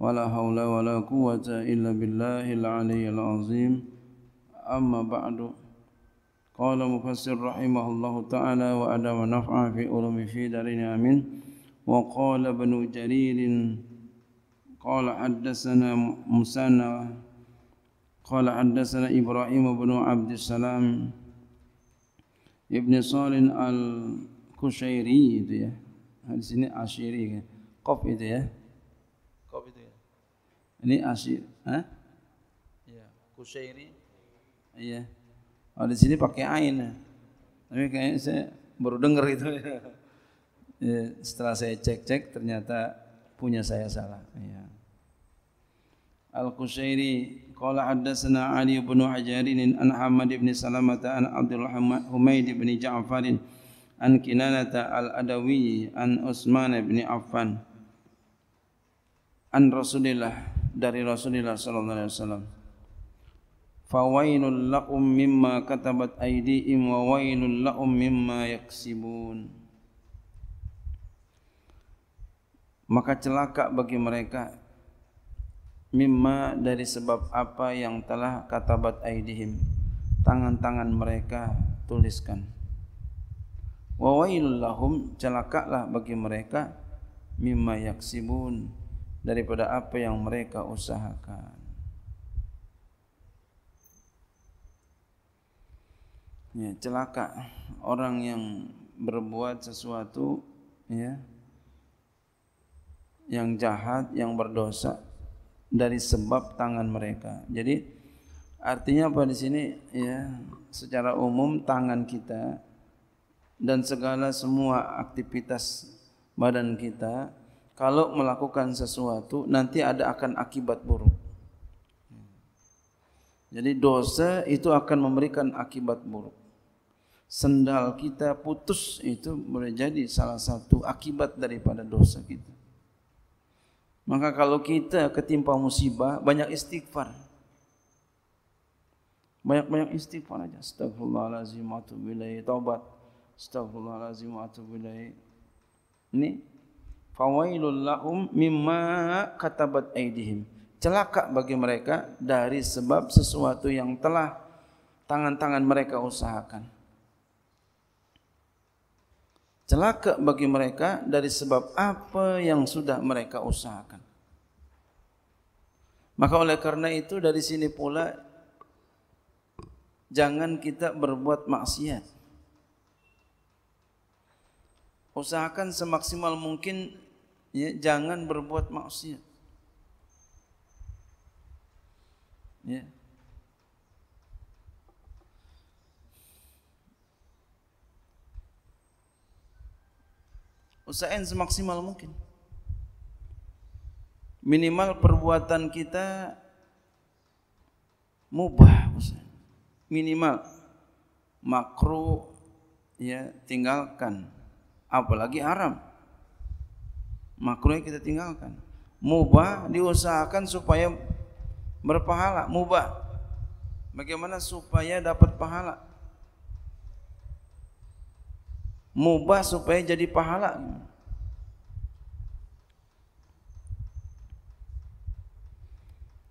ولا حول ولا قوة إلا بالله العلي العظيم أما بعد قال مفسر رحمه الله تعالى وأدى ونفع في علوم في دارنا آمين وقال ابن جرير قال حدثنا مسنى قال حدثنا إبراهيم بن عبد السلام ابن صالح الكشيري itu ya. Di sini Asyiri Qaf itu ya. Ini Asyir. Hah? Ya, Kusairi. Iya. Oh, di sini pakai ain. Tapi kayaknya saya baru dengar itu. ya, setelah saya cek-cek ternyata punya saya salah. Iya. Al-Qusairi qala haddatsana Ali ibn Hajarin an Ahmad ibn Salamah an Abdullah Humaid ibn Ja'far an Kinanata al-Adawi an Utsman ibn Affan an Rasulillah dari Rasulullah sallallahu alaihi wasallam. Fawailul laqum mimma katabat aydihim wa wailul laqum mimma yaksimun. Maka celaka bagi mereka mimma dari sebab apa yang telah katabat aydihim tangan-tangan mereka tuliskan. Wa wailul lahum celakalah bagi mereka mimma yaksimun. daripada apa yang mereka usahakan. Ya, celaka orang yang berbuat sesuatu ya yang jahat, yang berdosa dari sebab tangan mereka. Jadi artinya apa di sini ya secara umum tangan kita dan segala semua aktivitas badan kita kalau melakukan sesuatu nanti ada akan akibat buruk. Jadi dosa itu akan memberikan akibat buruk. Sendal kita putus itu boleh jadi salah satu akibat daripada dosa kita. Maka kalau kita ketimpa musibah, banyak istighfar. Banyak-banyak istighfar aja. Astaghfirullahalazim wa atubu ilaihi. Taubat. astaghfirullahalazim wa atubu ilaihi. Ini fawailul lahum mimma katabat aidihim celaka bagi mereka dari sebab sesuatu yang telah tangan-tangan mereka usahakan celaka bagi mereka dari sebab apa yang sudah mereka usahakan maka oleh karena itu dari sini pula jangan kita berbuat maksiat usahakan semaksimal mungkin Ya, jangan berbuat maksiat. Ya. Usahain semaksimal mungkin. Minimal perbuatan kita mubah Minimal makruh ya tinggalkan apalagi haram makruhnya kita tinggalkan mubah diusahakan supaya berpahala mubah bagaimana supaya dapat pahala mubah supaya jadi pahala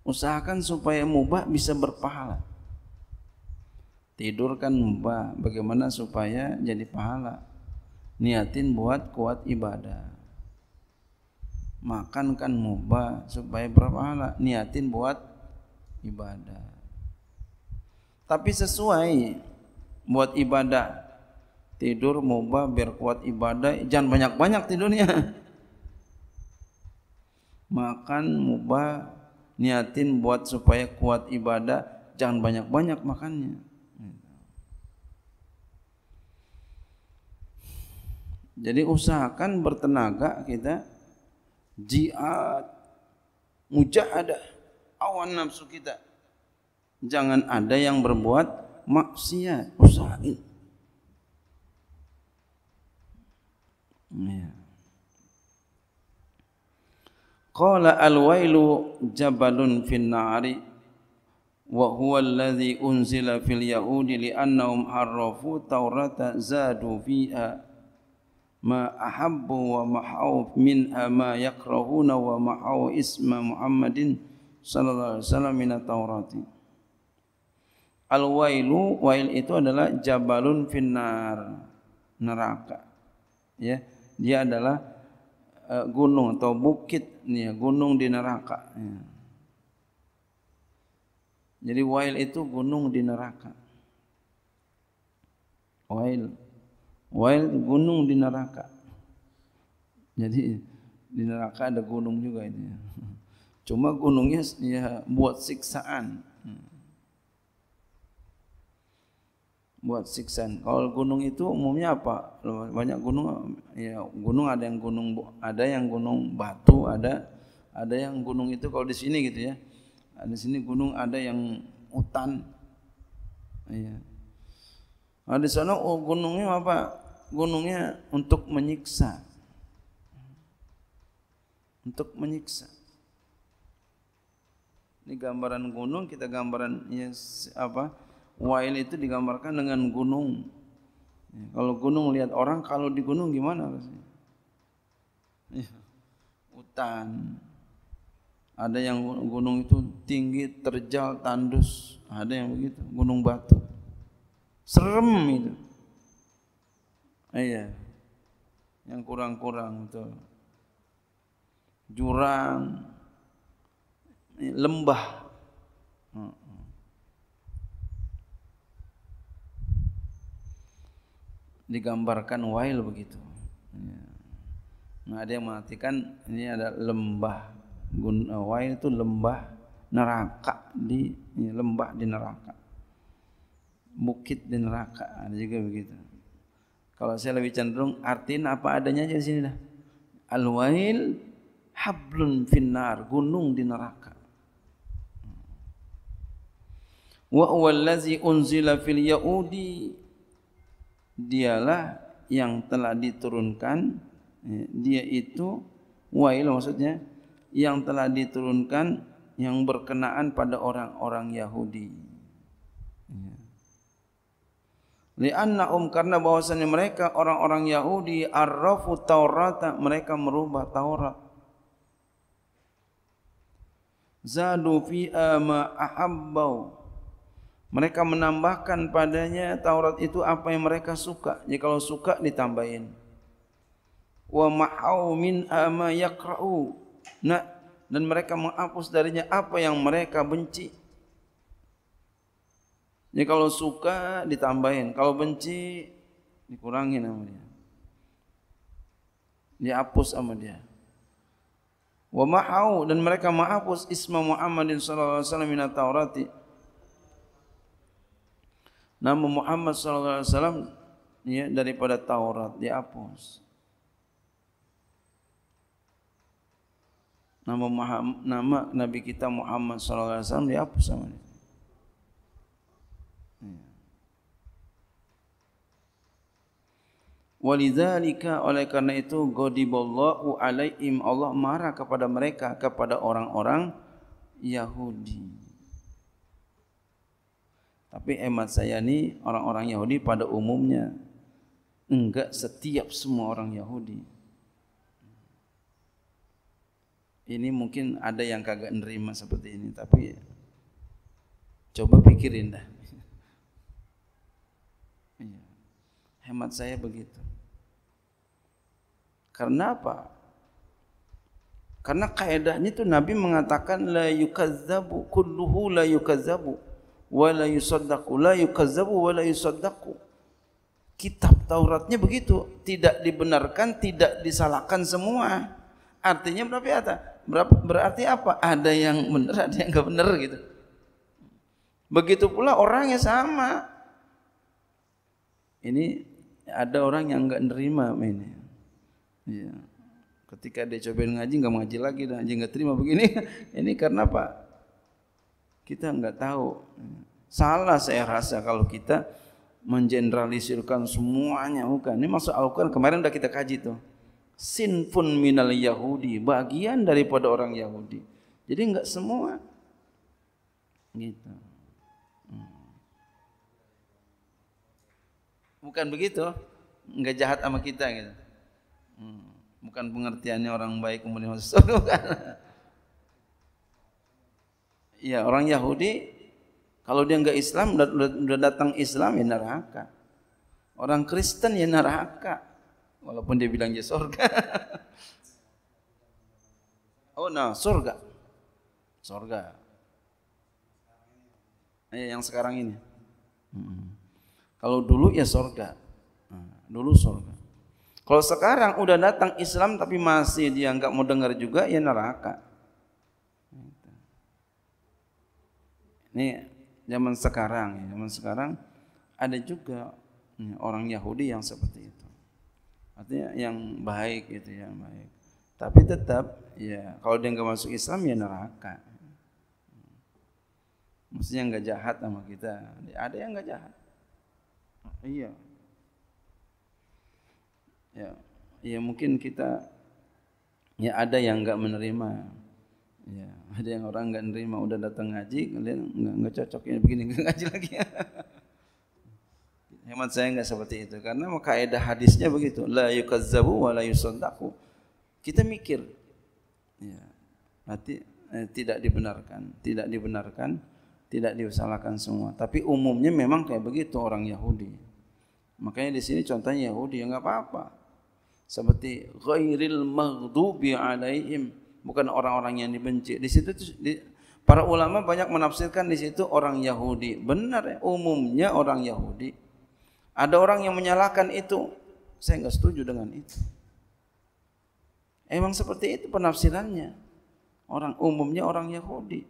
usahakan supaya mubah bisa berpahala tidurkan mubah bagaimana supaya jadi pahala niatin buat kuat ibadah makan kan mubah supaya berapa berpahala niatin buat ibadah tapi sesuai buat ibadah tidur mubah biar kuat ibadah jangan banyak-banyak tidurnya makan mubah niatin buat supaya kuat ibadah jangan banyak-banyak makannya jadi usahakan bertenaga kita jihad mujahadah awan nafsu kita jangan ada yang berbuat maksiat usahain ya. Qala al-wailu jabalun finnari wa huwa alladhi unzila fil yahudi li annahum harrafu tawrata zadu fiha ma ahabbu wa mahau min ma yakrahuna wa mahau isma Muhammadin sallallahu alaihi wasallam min at Al-wailu wail itu adalah jabalun finnar neraka. Ya, dia adalah e, gunung atau bukit nih ya, gunung di neraka. Ya. Jadi wail itu gunung di neraka. Wail Wail gunung di neraka. Jadi di neraka ada gunung juga ini. Cuma gunungnya ya buat siksaan. Buat siksaan. Kalau gunung itu umumnya apa? Banyak gunung ya gunung ada yang gunung ada yang gunung batu, ada ada yang gunung itu kalau di sini gitu ya. Di sini gunung ada yang hutan. Ya kalau nah, di sana oh, gunungnya apa? Gunungnya untuk menyiksa. Untuk menyiksa. Ini gambaran gunung, kita gambaran yes, ya, apa? Wail itu digambarkan dengan gunung. Ya, kalau gunung lihat orang, kalau di gunung gimana rasanya? Ya, hutan. Ada yang gunung itu tinggi, terjal, tandus. Ada yang begitu, gunung batu. Serem itu. Iya. Yang kurang-kurang itu. Jurang, lembah. Digambarkan wail begitu. Iya. Nah, ada yang mengartikan ini ada lembah. Gun, eh, wail itu lembah neraka di lembah di neraka. mukit di neraka. Ada juga begitu. Kalau saya lebih cenderung artin apa adanya aja di sini dah. Al-wail hablun finnar, gunung di neraka. Wa huwa allazi unzila fil yaudi dialah yang telah diturunkan eh, dia itu wail maksudnya yang telah diturunkan yang berkenaan pada orang-orang Yahudi. Li'annahum karena bahwasannya mereka orang-orang Yahudi arrafu Taurat mereka merubah Taurat. Zadu fi ma ahabbau. Mereka menambahkan padanya Taurat itu apa yang mereka suka. Jadi ya, kalau suka ditambahin. Wa ma'au min ama yakra'u. Nah, dan mereka menghapus darinya apa yang mereka benci. Jadi ya, kalau suka ditambahin, kalau benci dikurangin sama dia. Dihapus sama dia. Wa mahau dan mereka menghapus isma Muhammadin sallallahu alaihi wasallam min taurati Nama Muhammad sallallahu alaihi wasallam ya, daripada Taurat dihapus. Nama, nama Nabi kita Muhammad sallallahu alaihi wasallam dihapus sama dia. Walidzalika oleh karena itu ghadiballahu alaihim Allah marah kepada mereka kepada orang-orang Yahudi. Tapi emat saya ni orang-orang Yahudi pada umumnya enggak setiap semua orang Yahudi. Ini mungkin ada yang kagak nerima seperti ini tapi ya, coba pikirin dah. Hemat saya begitu. Karena apa? Karena kaedahnya itu Nabi mengatakan la yukazzabu kulluhu la yukazzabu wa la yusaddaqu la yukazzabu wa la yusaddaqu. Kitab Tauratnya begitu, tidak dibenarkan, tidak disalahkan semua. Artinya berarti apa? Berarti apa? Ada yang benar, ada yang enggak benar gitu. Begitu pula orangnya sama. Ini ada orang yang enggak nerima ini Iya. Ketika dia cobain ngaji nggak ngaji lagi dan anjing nggak terima begini. Ini karena apa? Kita nggak tahu. Salah saya rasa kalau kita mengeneralisirkan semuanya bukan. Ini maksud Al-Qur'an kemarin udah kita kaji tuh. Sinfun minal Yahudi, bagian daripada orang Yahudi. Jadi nggak semua gitu. Hmm. Bukan begitu, nggak jahat sama kita gitu. Hmm. Bukan pengertiannya orang baik kemudian masuk surga bukan. ya orang Yahudi kalau dia enggak Islam udah, datang Islam ya neraka. Orang Kristen ya neraka. Walaupun dia bilang dia surga. oh nah surga. Surga. Ya, yang sekarang ini. Hmm. Kalau dulu ya surga. Hmm. Dulu surga. Kalau sekarang udah datang Islam tapi masih dia nggak mau dengar juga, ya neraka. Ini zaman sekarang, ya, zaman sekarang ada juga orang Yahudi yang seperti itu. Artinya yang baik itu yang baik. Tapi tetap ya kalau dia nggak masuk Islam ya neraka. Maksudnya nggak jahat sama kita. Ada yang nggak jahat. Iya, ya ya mungkin kita ya ada yang enggak menerima ya ada yang orang enggak menerima udah datang ngaji kalian enggak enggak cocok ya begini enggak ngaji lagi hemat saya enggak seperti itu karena kaidah hadisnya begitu la yukazzabu wa la yusaddaqu kita mikir ya berarti eh, tidak dibenarkan tidak dibenarkan tidak diusahakan semua tapi umumnya memang kayak begitu orang Yahudi makanya di sini contohnya Yahudi ya enggak apa-apa seperti ghairil maghdubi alaihim bukan orang-orang yang dibenci. Di situ di, para ulama banyak menafsirkan di situ orang Yahudi. Benar ya, umumnya orang Yahudi. Ada orang yang menyalahkan itu. Saya enggak setuju dengan itu. Emang seperti itu penafsirannya. Orang umumnya orang Yahudi.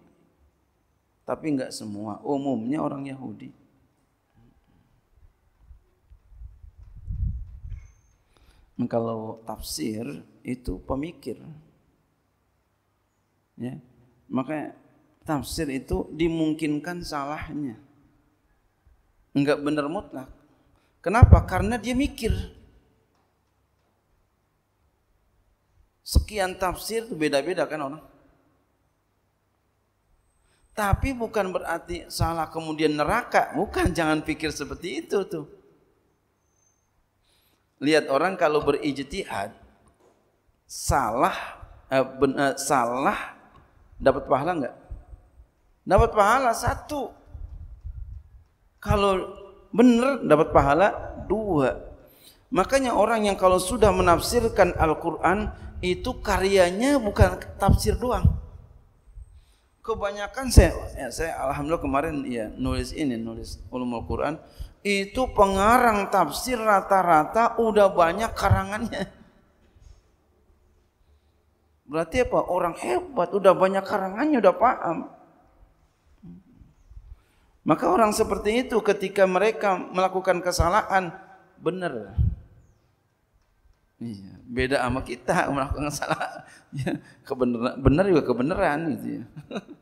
Tapi enggak semua, umumnya orang Yahudi. Nah, kalau tafsir itu pemikir. Ya. Maka tafsir itu dimungkinkan salahnya. Enggak benar mutlak. Kenapa? Karena dia mikir. Sekian tafsir beda-beda kan orang. Tapi bukan berarti salah kemudian neraka. Bukan, jangan pikir seperti itu tuh. Lihat orang kalau berijtihad salah eh, ben, eh, salah dapat pahala enggak? Dapat pahala satu. Kalau benar dapat pahala dua. Makanya orang yang kalau sudah menafsirkan Al-Qur'an itu karyanya bukan tafsir doang. Kebanyakan saya ya saya alhamdulillah kemarin ya nulis ini nulis ulumul Qur'an itu pengarang tafsir rata-rata udah banyak karangannya. Berarti apa? Orang hebat, udah banyak karangannya, udah paham. Maka orang seperti itu ketika mereka melakukan kesalahan, benar. Iya, beda sama kita melakukan kesalahan. Ya, kebenaran, benar juga kebenaran gitu ya.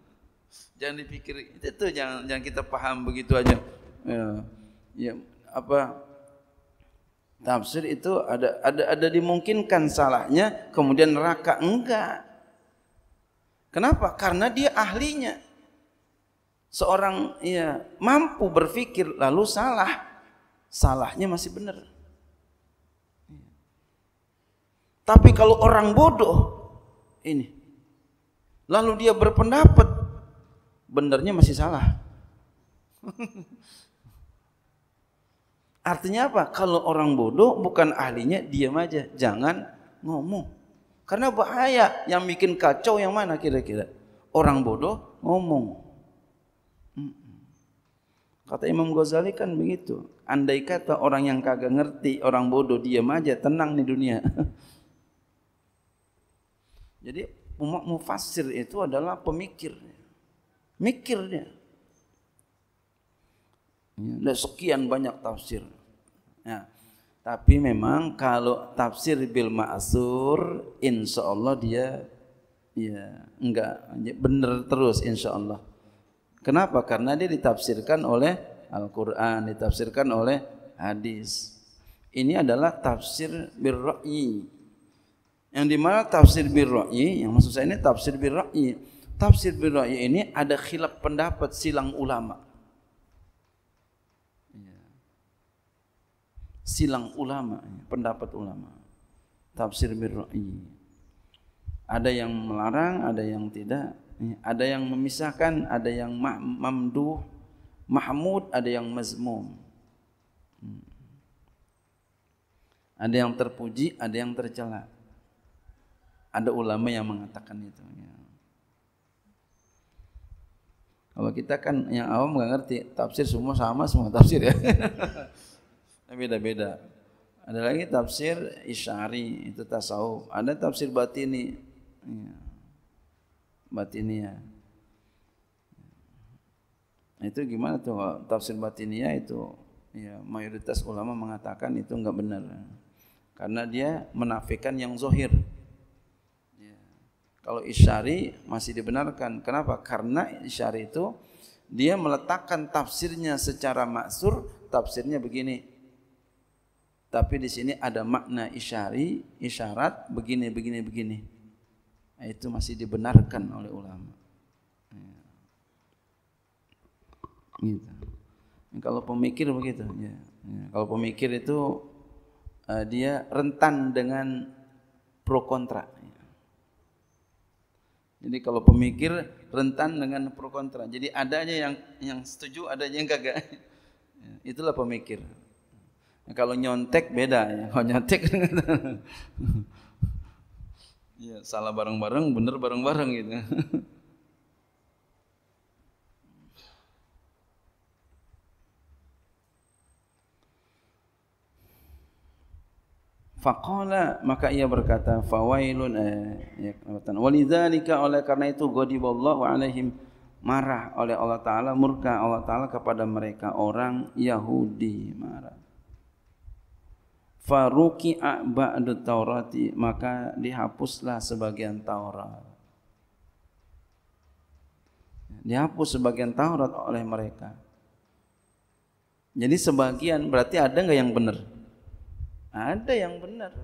jangan dipikir itu tuh jangan jangan kita paham begitu aja. Ya ya apa tafsir itu ada ada ada dimungkinkan salahnya kemudian neraka enggak kenapa karena dia ahlinya seorang ya mampu berpikir lalu salah salahnya masih benar tapi kalau orang bodoh ini lalu dia berpendapat benernya masih salah Artinya apa? Kalau orang bodoh bukan ahlinya, diam aja. Jangan ngomong. Karena bahaya yang bikin kacau yang mana kira-kira? Orang bodoh ngomong. Kata Imam Ghazali kan begitu. Andai kata orang yang kagak ngerti, orang bodoh diam aja, tenang di dunia. Jadi umat mufasir itu adalah pemikir. mikirnya. Ada ya. sekian banyak tafsir. Ya. Tapi memang kalau tafsir bil ma'asur, insya Allah dia ya enggak ya, benar terus insya Allah. Kenapa? Karena dia ditafsirkan oleh Al-Quran, ditafsirkan oleh hadis. Ini adalah tafsir birra'i. Yang dimana tafsir birra'i, yang maksud saya ini tafsir birra'i. Tafsir birra'i ini ada khilaf pendapat silang ulama. silang ulama, pendapat ulama. Tafsir birra'i. Ada yang melarang, ada yang tidak. Ada yang memisahkan, ada yang mamduh, mahmud, ada yang mazmum. Ada yang terpuji, ada yang tercela. Ada ulama yang mengatakan itu. Ya. Kalau kita kan yang awam nggak ngerti tafsir semua sama semua tafsir ya. Nah, beda-beda. Ada lagi tafsir isyari itu tasawuf. Ada tafsir batini. Iya. Batinia. Ya. Nah, itu gimana tuh tafsir batinia ya, itu? Ya, mayoritas ulama mengatakan itu enggak benar. Karena dia menafikan yang zohir. Ya. Kalau isyari masih dibenarkan. Kenapa? Karena isyari itu dia meletakkan tafsirnya secara maksur, tafsirnya begini tapi di sini ada makna isyari, isyarat begini begini begini. Nah, itu masih dibenarkan oleh ulama. Ya. Gitu. Kalau pemikir begitu, ya. ya kalau pemikir itu uh, dia rentan dengan pro kontra. Ya. Jadi kalau pemikir rentan dengan pro kontra. Jadi adanya yang yang setuju, adanya yang gagal. Itulah pemikir. Kalau nyontek beda ya. Kalau nyontek ya, salah bareng-bareng, bener bareng-bareng gitu. Fakola maka ia berkata fawailun eh, ya, walidzalika oleh karena itu ghadiballahu alaihim marah oleh Allah taala murka Allah taala kepada mereka orang Yahudi marah faruki ba'du taurati maka dihapuslah sebagian Taurat dihapus sebagian Taurat oleh mereka jadi sebagian berarti ada nggak yang benar ada yang benar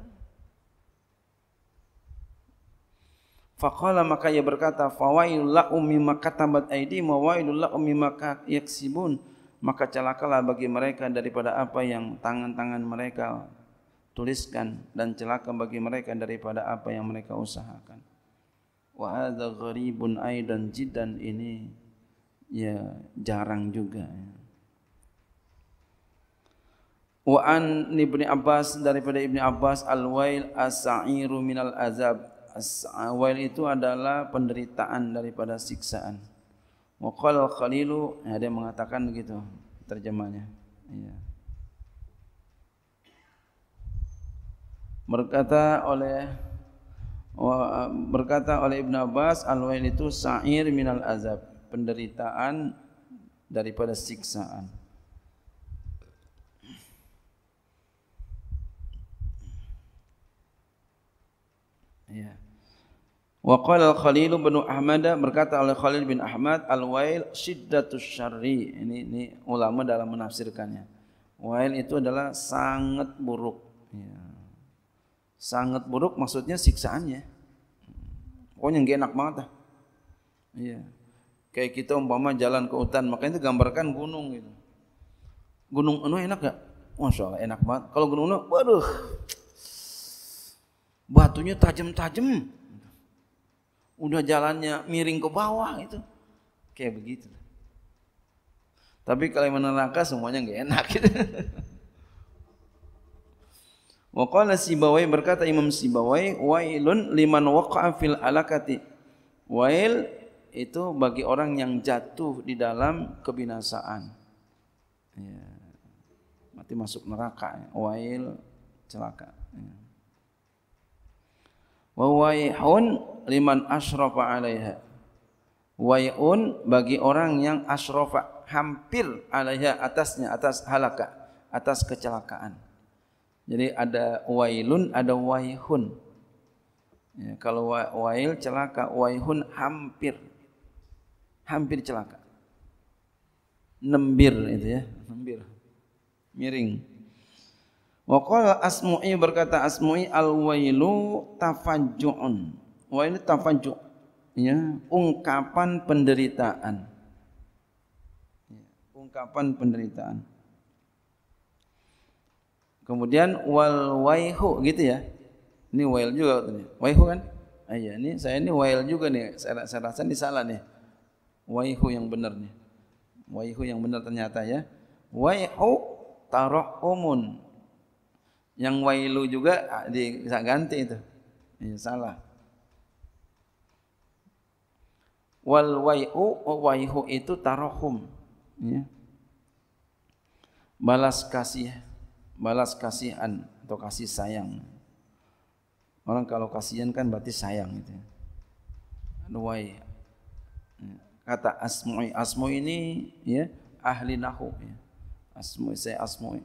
Faqala maka ia berkata fawailul umi maka tabat aidi wa wailul umi maka yaksibun maka celakalah bagi mereka daripada apa yang tangan-tangan mereka tuliskan dan celaka bagi mereka daripada apa yang mereka usahakan. Wa hadza gharibun aidan jiddan ini ya jarang juga ya. Wa an Ibnu Abbas daripada Ibnu Abbas al-wail as-sa'iru minal azab. As-wail itu adalah penderitaan daripada siksaan. Wa qala khalilu ada ya, yang mengatakan begitu terjemahnya. Iya. Yeah. berkata oleh berkata oleh Ibn Abbas al-wail itu sa'ir minal azab penderitaan daripada siksaan ya wa qala al-Khalil bin Ahmad berkata oleh Khalil bin Ahmad al-wail syiddatus syarri ini ini ulama dalam menafsirkannya wail itu adalah sangat buruk ya Sangat buruk maksudnya siksaannya. Pokoknya nggak enak banget dah. Iya. Kayak kita umpama jalan ke hutan, makanya itu gambarkan gunung gitu. Gunung Enu enak gak? Masya Allah enak banget. Kalau gunung enak, waduh. Batunya tajam-tajam. Udah jalannya miring ke bawah gitu. Kayak begitu. Tapi kalau yang neraka semuanya nggak enak gitu. Wa qala Sibawai berkata Imam Sibawai wailun liman waqa'a fil alakati. Wail itu bagi orang yang jatuh di dalam kebinasaan. Ya. Mati masuk neraka. Ya. Wail celaka. Ya. Wa waihun liman asrafa 'alaiha. Waiun bagi orang yang asrafa hampir alaiha atasnya atas halaka, atas kecelakaan. Jadi ada wailun, ada waihun. Ya, kalau wa, wail celaka, waihun hampir, hampir celaka. Nembir itu ya, nembir, miring. Waqala Asmu'i berkata Asmu'i al-wailu tafajju'un. Wailu tafajju' ya, ungkapan penderitaan. Ya, ungkapan penderitaan. Kemudian wal waihu gitu ya. Ini wail juga katanya. Waihu kan? Ah, iya, ini saya ini wail juga nih. Saya, saya rasa ini salah nih. Waihu yang benar nih. Waihu yang benar ternyata ya. Waihu taroh umun. Yang wailu juga ah, di, bisa ganti itu. Ini iya, salah. Wal waihu oh, waihu itu tarohum. Ya. Balas kasih ya balas kasihan atau kasih sayang. Orang kalau kasihan kan berarti sayang itu. Nuwai ya. kata asmui Asmoy ini ya ahli nahu ya. Asmui saya asmui.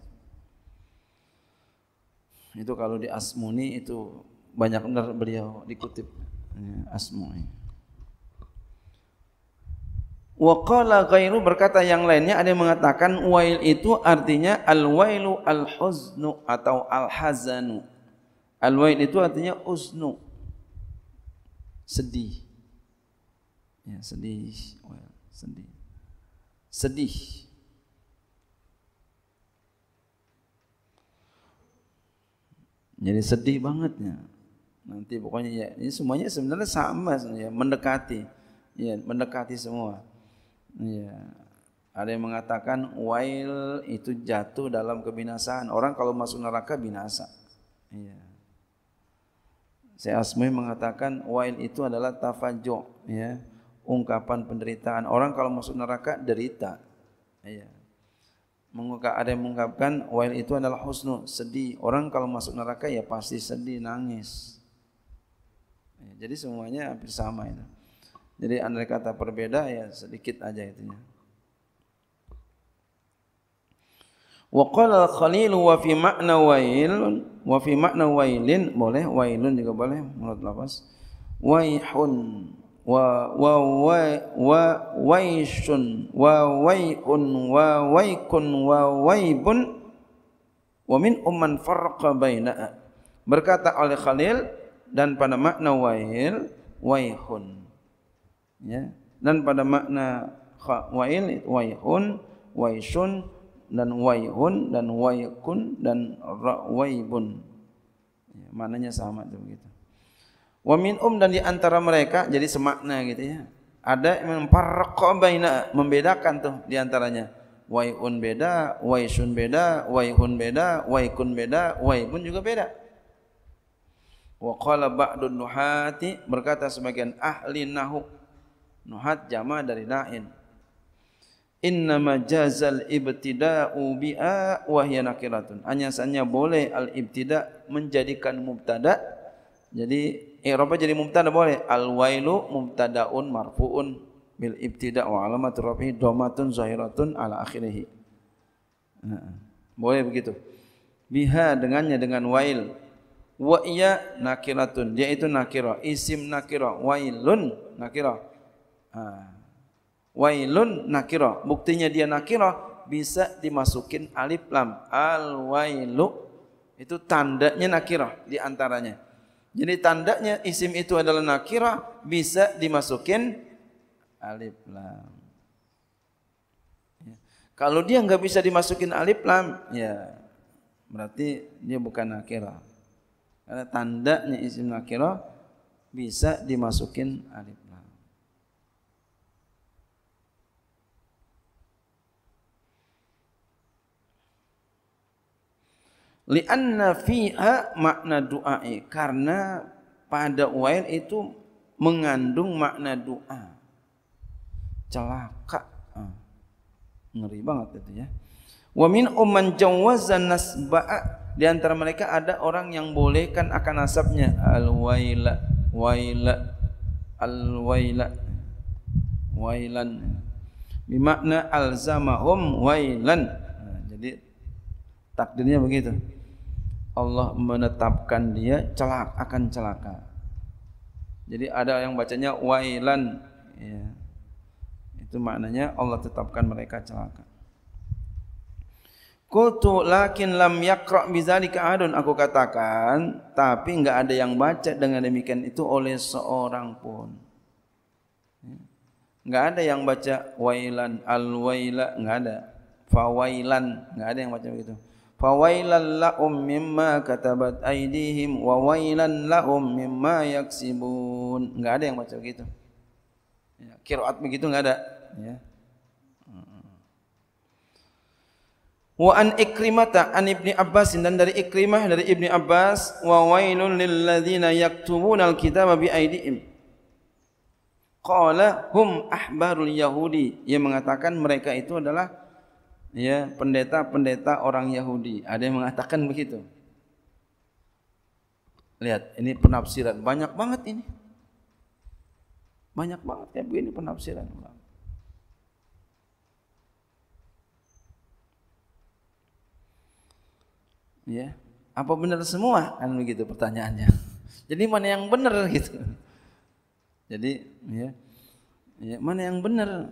Itu kalau di asmuni itu banyak benar beliau dikutip ya, Wa qala ghairu berkata yang lainnya ada yang mengatakan wail itu artinya al-wailu al-huznu atau al-hazanu. Al-wail itu artinya uznu. Sedih. Ya, sedih. Wail, sedih. Sedih. Jadi sedih bangetnya. Nanti pokoknya ya ini semuanya sebenarnya sama sebenarnya ya, mendekati. Ya, mendekati semua. Iya. Ada yang mengatakan wail itu jatuh dalam kebinasaan. Orang kalau masuk neraka binasa. Iya. Saya Asmi mengatakan wail itu adalah tafajo, ya. Ungkapan penderitaan. Orang kalau masuk neraka derita. Iya. Mengungkap, ada yang mengungkapkan wail itu adalah husnu, sedih. Orang kalau masuk neraka ya pasti sedih, nangis. Iya, jadi semuanya hampir sama ini. Ya. Jadi andai kata berbeda ya sedikit aja itunya. Wa qala al-Khalil wa fi ma'na wailun wa fi ma'na wailin boleh wailun juga boleh menurut lafaz waihun wa wa wa wa waishun wa waiun wa waikun wa waibun wa min umman farqa baina'a berkata oleh Khalil dan pada makna wail waihun ya dan pada makna wail waiun waisun dan waiun dan waikun dan rawaibun ya maknanya sama itu begitu wa minum dan di antara mereka jadi semakna gitu ya ada memfarqa baina membedakan tuh di antaranya waiun beda waisun beda waihun beda waikun beda waibun juga beda Wakala qala ba'dun berkata sebagian ahli nahwu Nuhat jama dari na'in. Inna majazal ibtida'u bi'a wahya nakiratun. Hanya saja boleh al-ibtida' menjadikan mubtada' Jadi Eropa jadi mubtada boleh. Al-wailu mubtada'un marfu'un bil ibtida' wa alamatu rafihi domatun zahiratun ala akhirihi. Boleh begitu. Biha dengannya dengan wail. Wa nakiratun. Dia itu nakirah. Isim nakirah. Wailun nakirah. Wailun nakiro. Buktinya dia nakiro bisa dimasukin alif lam. Al wailu itu tandanya nakiro di antaranya. Jadi tandanya isim itu adalah nakiro bisa dimasukin alif lam. Ya. Kalau dia nggak bisa dimasukin alif lam, ya berarti dia bukan nakirah. Karena tandanya isim nakirah bisa dimasukin alif. Lianna fiha makna du'ai karena pada wa'il itu mengandung makna doa. Celaka. Ah, ngeri banget itu ya. Wa min umman jawaza nasba'a di antara mereka ada orang yang bolehkan akan nasabnya al-waila waila al-waila wailan bimakna alzamahum wailan nah, jadi takdirnya begitu Allah menetapkan dia celak akan celaka. Jadi ada yang bacanya wailan ya. Itu maknanya Allah tetapkan mereka celaka. Kultu lakin lam yakra bizalika adun aku katakan tapi enggak ada yang baca dengan demikian itu oleh seorang pun. Enggak ada yang baca wailan al waila enggak ada. Fawailan enggak ada yang baca begitu. Fawailan la'um mimma katabat aidihim wa wailan la'um mimma yaksibun. Enggak ada yang baca begitu. Ya, kiraat begitu enggak ada, ya. Hmm. Wa an Ikrimata an Ibni Abbas dan dari Ikrimah dari Ibni Abbas wa wailun lil ladzina yaktubuna al kitaba bi aidihim. Qala hum ahbarul yahudi yang mengatakan mereka itu adalah ya pendeta-pendeta orang Yahudi. Ada yang mengatakan begitu. Lihat, ini penafsiran banyak banget ini. Banyak banget ya begini penafsiran Ya, apa benar semua? Kan begitu pertanyaannya. Jadi mana yang benar gitu. Jadi ya, ya mana yang benar?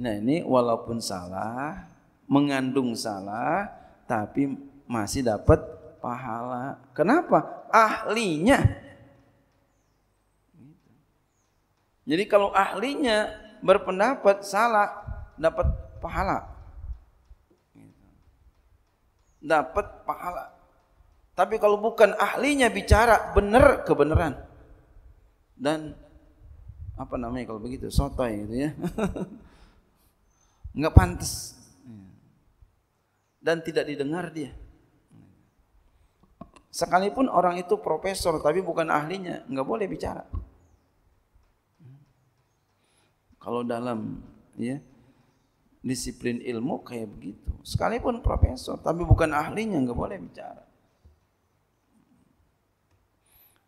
Nah ini walaupun salah mengandung salah tapi masih dapat pahala. Kenapa? Ahlinya. Jadi kalau ahlinya berpendapat salah dapat pahala. Dapat pahala. Tapi kalau bukan ahlinya bicara benar kebenaran dan apa namanya kalau begitu sotoy gitu ya. Enggak pantas dan tidak didengar dia. Sekalipun orang itu profesor tapi bukan ahlinya, nggak boleh bicara. Kalau dalam ya disiplin ilmu kayak begitu. Sekalipun profesor tapi bukan ahlinya nggak boleh bicara.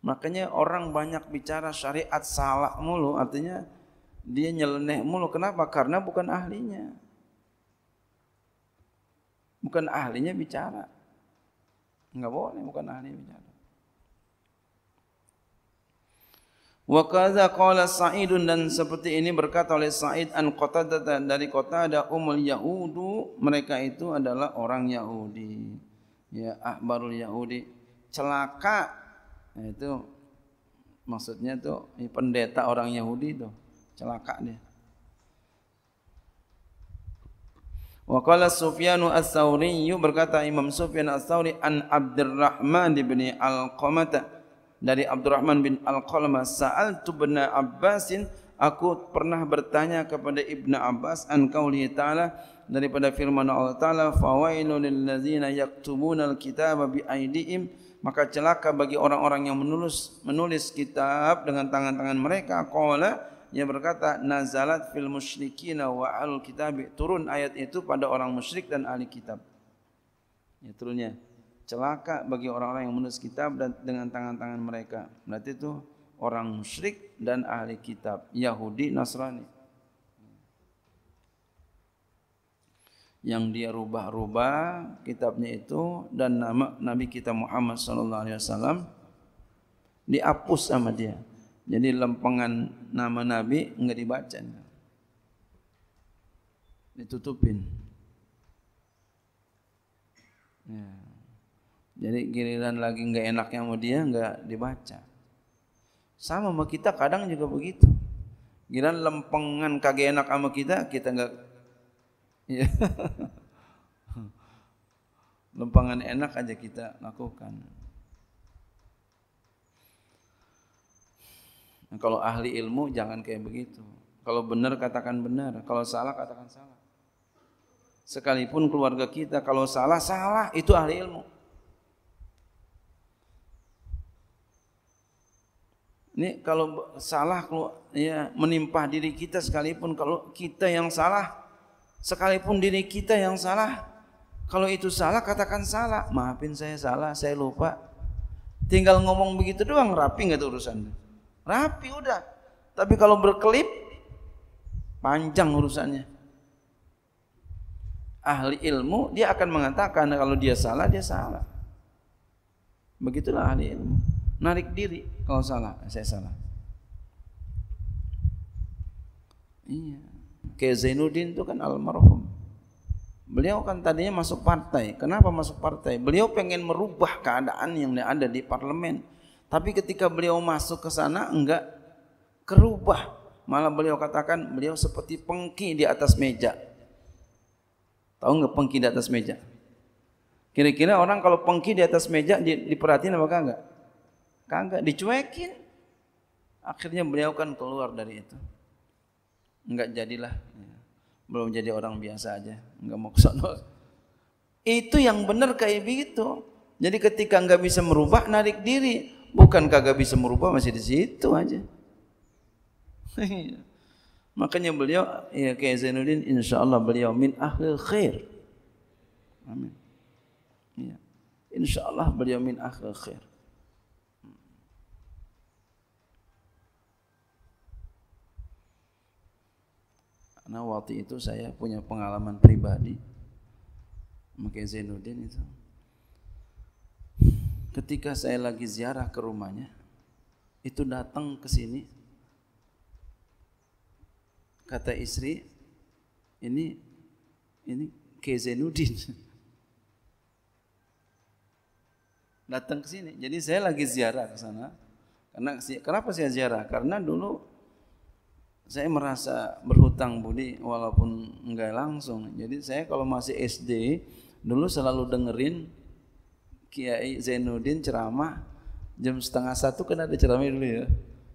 Makanya orang banyak bicara syariat salah mulu, artinya dia nyeleneh mulu. Kenapa? Karena bukan ahlinya bukan ahlinya bicara. Enggak boleh bukan ahlinya bicara. Wa kadza qala Sa'idun dan seperti ini berkata oleh Sa'id an Qatadah dari kota ada umul Yahudu mereka itu adalah orang Yahudi ya ahbarul Yahudi celaka nah, itu maksudnya tuh pendeta orang Yahudi tuh celaka dia Wa qala Sufyan ats-Tsauri berkata Imam Sufyan ats-Tsauri an Abdurrahman bin Al-Qamah dari Abdurrahman bin Al-Qalmah sa'al tu bin Abbasin aku pernah bertanya kepada Ibnu Abbas an qauli ta'ala daripada firman Allah Ta'ala fawailun lil ladzina yaktubuna al-kitaba bi aydihim maka celaka bagi orang-orang yang menulis menulis kitab dengan tangan-tangan mereka qala -tangan dia berkata nazalat fil musyrikin wa al kitab turun ayat itu pada orang musyrik dan ahli kitab. Ya turunnya celaka bagi orang-orang yang menulis kitab dan dengan tangan-tangan mereka. Berarti itu orang musyrik dan ahli kitab Yahudi Nasrani. yang dia rubah-rubah kitabnya itu dan nama Nabi kita Muhammad sallallahu alaihi wasallam dihapus sama dia Jadi lempengan nama Nabi enggak dibaca. Ditutupin. Ya. Jadi giliran lagi enggak enaknya mau dia enggak dibaca. Sama sama kita kadang juga begitu. Giliran lempengan kagak enak sama kita, kita enggak ya. lempengan enak aja kita lakukan. Nah, kalau ahli ilmu jangan kayak begitu. Kalau benar katakan benar, kalau salah katakan salah. Sekalipun keluarga kita kalau salah salah itu ahli ilmu. Ini kalau salah ya menimpa diri kita sekalipun kalau kita yang salah sekalipun diri kita yang salah kalau itu salah katakan salah maafin saya salah saya lupa tinggal ngomong begitu doang rapi nggak tuh urusannya rapi udah. Tapi kalau berkelip panjang urusannya. Ahli ilmu dia akan mengatakan kalau dia salah dia salah. Begitulah ahli ilmu. Narik diri kalau salah, eh, saya salah. Iya. Kayak Zainuddin itu kan almarhum. Beliau kan tadinya masuk partai. Kenapa masuk partai? Beliau pengen merubah keadaan yang ada di parlemen tapi ketika beliau masuk ke sana enggak kerubah. Malah beliau katakan beliau seperti pengki di atas meja. Tahu enggak pengki di atas meja? Kira-kira orang kalau pengki di atas meja di, diperhatiin apa kagak? Kagak, dicuekin. Akhirnya beliau kan keluar dari itu. Enggak jadilah. Belum jadi orang biasa aja. Enggak mau kesana. Itu yang benar kayak begitu. Jadi ketika enggak bisa merubah, narik diri. Bukan kagak bisa merubah masih di situ aja. Makanya beliau ya kayak Zainuddin insyaallah beliau min akhir khair. Amin. Ya. Insyaallah beliau min akhir khair. Karena waktu itu saya punya pengalaman pribadi. Makanya Zainuddin itu ketika saya lagi ziarah ke rumahnya itu datang ke sini kata istri ini ini Kezenudin. datang ke sini jadi saya lagi ziarah ke sana karena kenapa saya ziarah karena dulu saya merasa berhutang budi walaupun enggak langsung. Jadi saya kalau masih SD dulu selalu dengerin Kiai Zainuddin ceramah jam setengah satu kan ada ceramah dulu ya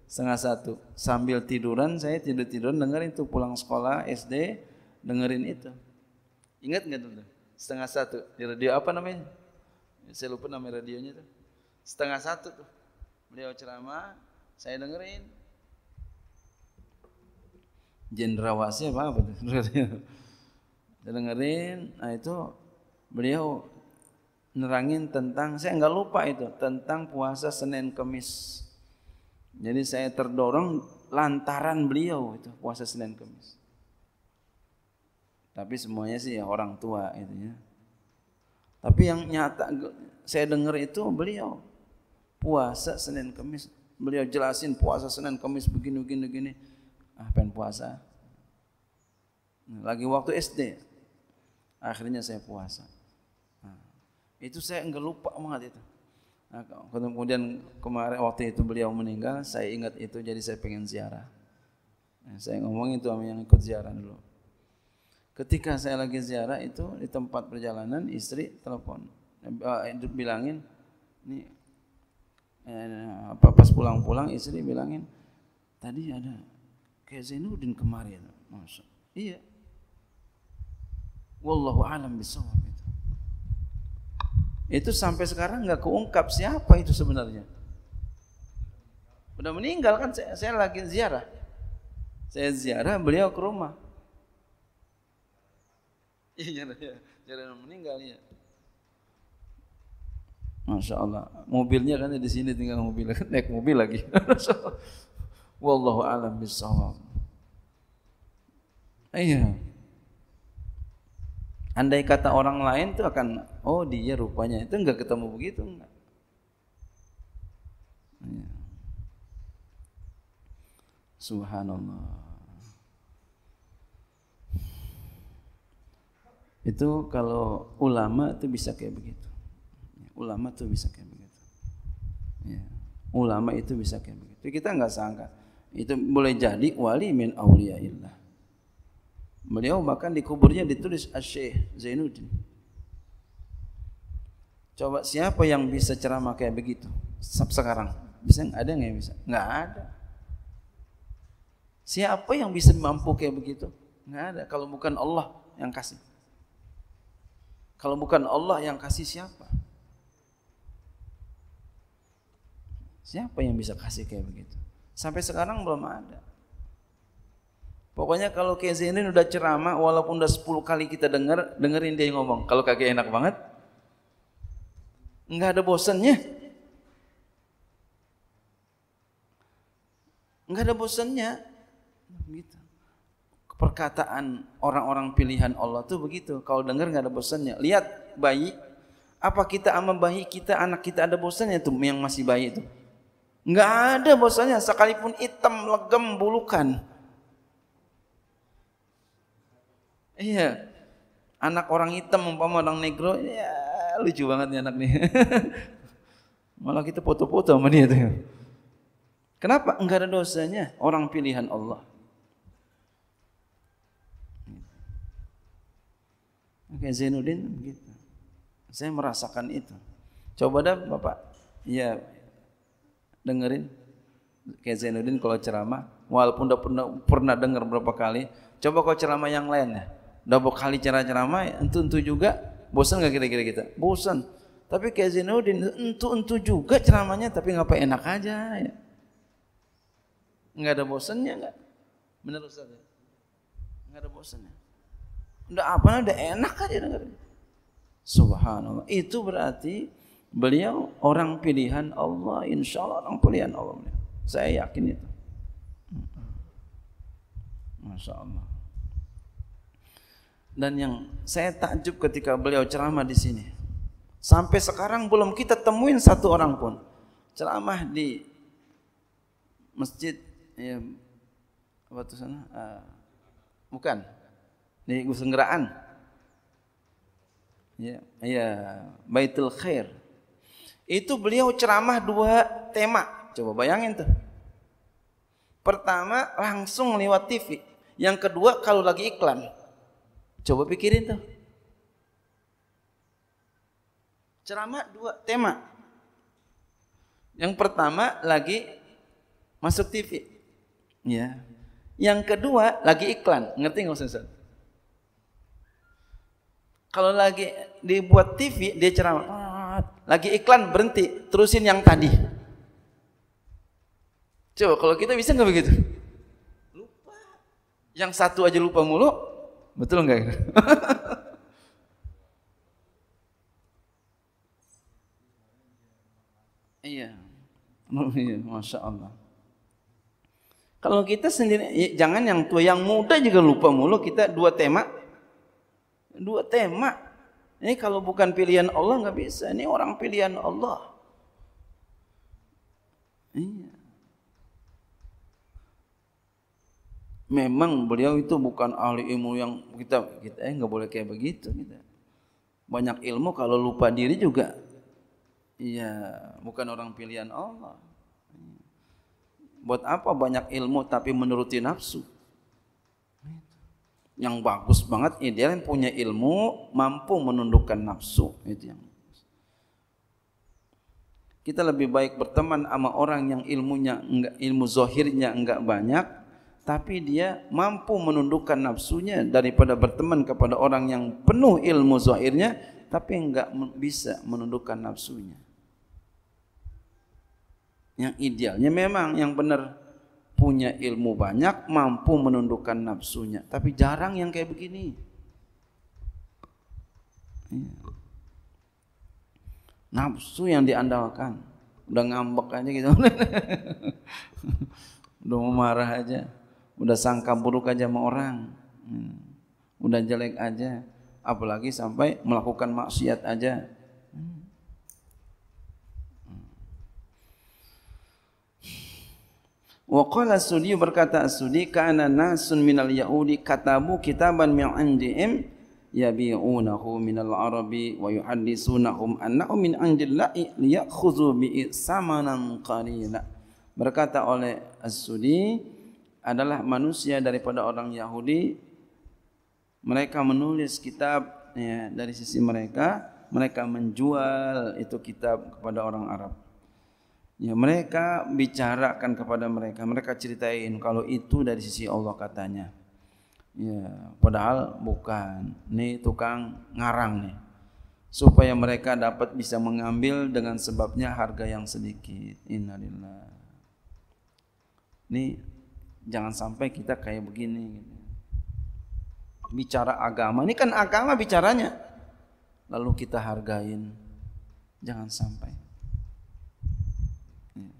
setengah satu sambil tiduran saya tidur tiduran dengerin itu pulang sekolah SD dengerin itu ingat nggak tuh setengah satu di radio apa namanya saya lupa nama radionya tuh setengah satu tuh beliau ceramah saya dengerin jenderawasnya apa apa tuh dengerin nah itu beliau nerangin tentang saya nggak lupa itu tentang puasa Senin Kemis. Jadi saya terdorong lantaran beliau itu puasa Senin Kemis. Tapi semuanya sih ya orang tua itu ya. Tapi yang nyata saya dengar itu beliau puasa Senin Kemis. Beliau jelasin puasa Senin Kemis begini begini begini. Ah pengen puasa. Lagi waktu SD. Akhirnya saya puasa. Itu saya enggak lupa banget itu. Nah, kemudian kemarin waktu itu beliau meninggal, saya ingat itu jadi saya pengen ziarah. Nah, saya ngomong itu sama yang ikut ziarah dulu. Ketika saya lagi ziarah itu di tempat perjalanan istri telepon eh, eh, bilangin ini eh, apa pas pulang-pulang istri bilangin tadi ada kayak Zainuddin kemarin. Masya. Iya. Wallahu alam bisawab itu sampai sekarang nggak keungkap siapa itu sebenarnya. Udah meninggal kan saya, saya lagi ziarah. Saya ziarah beliau ke rumah. Iya, ziarah ya. meninggal ya. Masya Allah. Mobilnya kan di sini tinggal mobil, naik mobil lagi. Wallahu alam bishawab. Iya. Andai kata orang lain itu akan oh dia rupanya itu enggak ketemu begitu enggak. Iya. Subhanallah. Itu kalau ulama itu bisa kayak begitu. Ya, ulama itu bisa kayak begitu. Ya. Ulama itu bisa kayak begitu. Kita nggak sangka. Itu boleh jadi wali min illah. Beliau bahkan di kuburnya ditulis Asyik Zainuddin. Coba siapa yang bisa ceramah kayak begitu sekarang? Bisa ada nggak bisa? Nggak ada. Siapa yang bisa mampu kayak begitu? Nggak ada. Kalau bukan Allah yang kasih. Kalau bukan Allah yang kasih siapa? Siapa yang bisa kasih kayak begitu? Sampai sekarang belum ada. Pokoknya kalau kayak Zainin udah ceramah walaupun udah 10 kali kita denger, dengerin dia ngomong. Kalau kagak enak banget, Enggak ada bosannya. Enggak ada bosannya. Gitu. Perkataan orang-orang pilihan Allah tuh begitu. Kalau dengar enggak ada bosannya. Lihat bayi, apa kita sama bayi kita, anak kita ada bosannya tuh yang masih bayi itu? Enggak ada bosannya sekalipun hitam, legem, bulukan. Iya. Anak orang hitam umpama orang negro, ya lucu banget nih anak nih. Malah kita foto-foto sama dia tuh. Kenapa? Enggak ada dosanya. Orang pilihan Allah. Oke, Zainuddin gitu. Saya merasakan itu. Coba dah Bapak, ya dengerin kayak Zainuddin kalau ceramah, walaupun udah pernah, pernah dengar berapa kali, coba kau ceramah yang lain ya. Udah kali cara ceramah, tentu juga Bosan nggak kira-kira kita? Bosan. Tapi kayak Zainuddin entu-entu juga ceramahnya tapi ngapain enak aja ya. ada bosannya nggak Benar Ustaz ya? ada bosannya. Udah apa udah enak aja dengar. Subhanallah. Itu berarti beliau orang pilihan Allah, insya Allah orang pilihan Allah. Saya yakin itu. Hmm. Masya Allah. Dan yang saya takjub ketika beliau ceramah di sini. Sampai sekarang belum kita temuin satu orang pun ceramah di masjid ya, apa tuh sana? Uh, bukan di Gusenggeraan. Ya, ya Baitul Khair. Itu beliau ceramah dua tema. Coba bayangin tuh. Pertama langsung lewat TV. Yang kedua kalau lagi iklan. Coba pikirin tuh. Ceramah dua tema. Yang pertama lagi masuk TV. Ya. Yang kedua lagi iklan. Ngerti nggak Ustaz? Kalau lagi dibuat TV, dia ceramah. Lagi iklan berhenti, terusin yang tadi. Coba kalau kita bisa nggak begitu? Lupa. Yang satu aja lupa mulu, Betul enggak? Iya. iya. Masya Allah. Kalau kita sendiri, ya, jangan yang tua, yang muda juga lupa mulu. Kita dua tema, dua tema. Ini kalau bukan pilihan Allah nggak bisa. Ini orang pilihan Allah. Iya. memang beliau itu bukan ahli ilmu yang kita kita eh nggak boleh kayak begitu kita gitu. banyak ilmu kalau lupa diri juga iya bukan orang pilihan Allah buat apa banyak ilmu tapi menuruti nafsu yang bagus banget ya, ideal yang punya ilmu mampu menundukkan nafsu itu yang kita lebih baik berteman sama orang yang ilmunya enggak ilmu zohirnya enggak banyak tapi dia mampu menundukkan nafsunya daripada berteman kepada orang yang penuh ilmu zahirnya tapi enggak bisa menundukkan nafsunya. Yang idealnya memang yang benar punya ilmu banyak mampu menundukkan nafsunya, tapi jarang yang kayak begini. Iya. Nafsu yang diandalkan, udah ngambek aja gitu, udah mau marah aja. udah sangka buruk aja sama orang hmm. udah jelek aja apalagi sampai melakukan maksiat aja hmm. hmm. Wakala qala sudi berkata sudi kana nasun min al yahudi katabu kitaban min indihim yabi'unahu al arabi wa yuhaddisunahum annahu min indillahi liyakhuzu bi samanan qalila berkata oleh as-sudi adalah manusia daripada orang Yahudi mereka menulis kitab ya, dari sisi mereka mereka menjual itu kitab kepada orang Arab ya mereka bicarakan kepada mereka mereka ceritain kalau itu dari sisi Allah katanya ya padahal bukan nih tukang ngarang nih supaya mereka dapat bisa mengambil dengan sebabnya harga yang sedikit. Innalillah. Ini Jangan sampai kita kayak begini. Gitu. Bicara agama, ini kan agama bicaranya. Lalu kita hargain. Jangan sampai. Iya.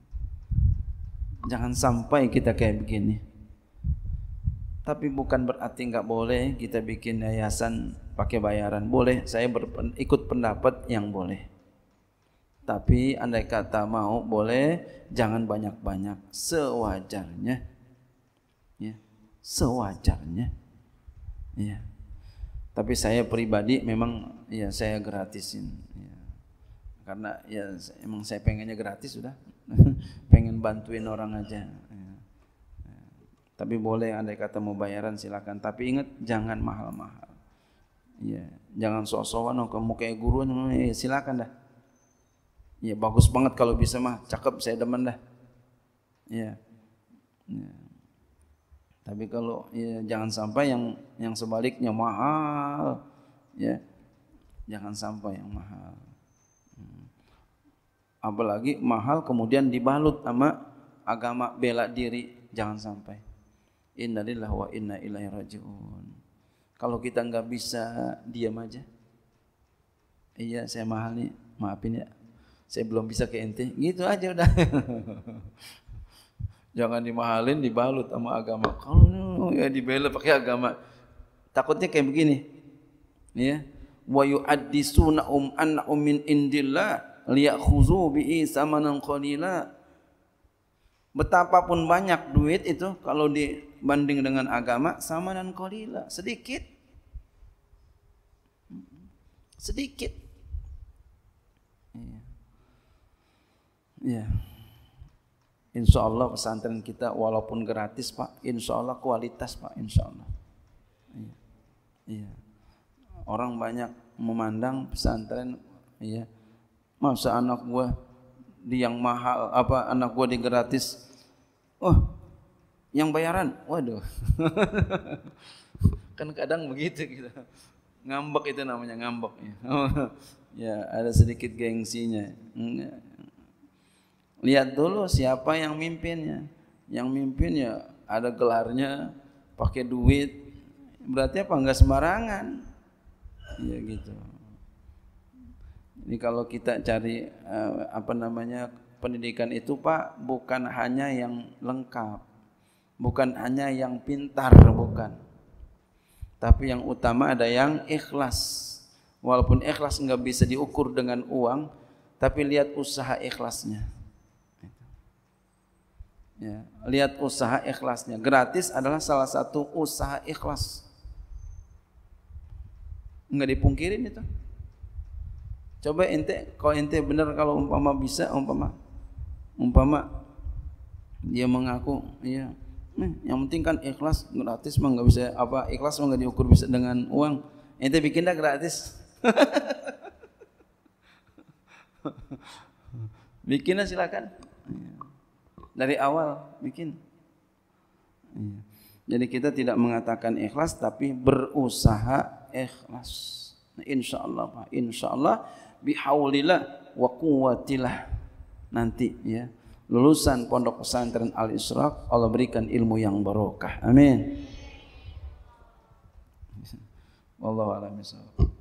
Jangan sampai kita kayak begini. Tapi bukan berarti nggak boleh kita bikin yayasan pakai bayaran. Boleh, saya berpen, ikut pendapat yang boleh. Tapi andai kata mau boleh, jangan banyak-banyak, sewajarnya sewajarnya. Ya. Tapi saya pribadi memang ya saya gratisin. Ya. Karena ya emang saya pengennya gratis sudah. Pengen bantuin orang aja. Ya. Tapi boleh andai kata mau bayaran silakan. Tapi ingat jangan mahal-mahal. Ya, jangan sok-sokan oh, kamu kayak guru, ya eh, silakan dah. Ya bagus banget kalau bisa mah, cakep saya demen dah. Ya. ya. Tapi kalau ya, jangan sampai yang yang sebaliknya mahal, ya jangan sampai yang mahal. Hmm. Apalagi mahal kemudian dibalut sama agama bela diri, jangan sampai. Innalillahi wa inna ilaihi rajiun. Kalau kita nggak bisa diam aja, iya saya mahal nih, maafin ya, saya belum bisa ke ente, gitu aja udah. Jangan dimahalin, dibalut sama agama. Kalau ya dibela pakai agama. Takutnya kayak begini. Ya. Wa yu'addisuna um an'um min indillah liya'khuzu bi'i samanan qalila. Betapapun banyak duit itu kalau dibanding dengan agama sama dan qalila, sedikit. Sedikit. Iya. Yeah. yeah. Insya Allah pesantren kita walaupun gratis Pak, insya Allah kualitas Pak, insya Allah. Iya. iya. Orang banyak memandang pesantren, iya. Masa anak gua di yang mahal, apa anak gua di gratis, oh yang bayaran, waduh. kan kadang begitu kita. Gitu. Ngambek itu namanya ngambek. Iya. ya ada sedikit gengsinya. Lihat dulu siapa yang mimpinnya. Yang mimpinnya ada gelarnya, pakai duit. Berarti apa enggak sembarangan? Ya gitu. Ini kalau kita cari eh, apa namanya pendidikan itu Pak bukan hanya yang lengkap, bukan hanya yang pintar, bukan. Tapi yang utama ada yang ikhlas. Walaupun ikhlas nggak bisa diukur dengan uang, tapi lihat usaha ikhlasnya. Ya, lihat usaha ikhlasnya. Gratis adalah salah satu usaha ikhlas. Enggak dipungkirin itu. Coba ente kalau ente benar kalau umpama bisa umpama umpama dia mengaku ya yang penting kan ikhlas gratis mah nggak bisa apa ikhlas mah nggak diukur bisa dengan uang. Ente bikin dah gratis. bikinlah silakan. Ya dari awal bikin. Iya. Jadi kita tidak mengatakan ikhlas tapi berusaha ikhlas. Nah, insya Allah Pak, insya Allah bihaulilah wa kuwatilah nanti ya lulusan pondok pesantren Al Isra Allah berikan ilmu yang barokah. Amin. Wallahu a'lam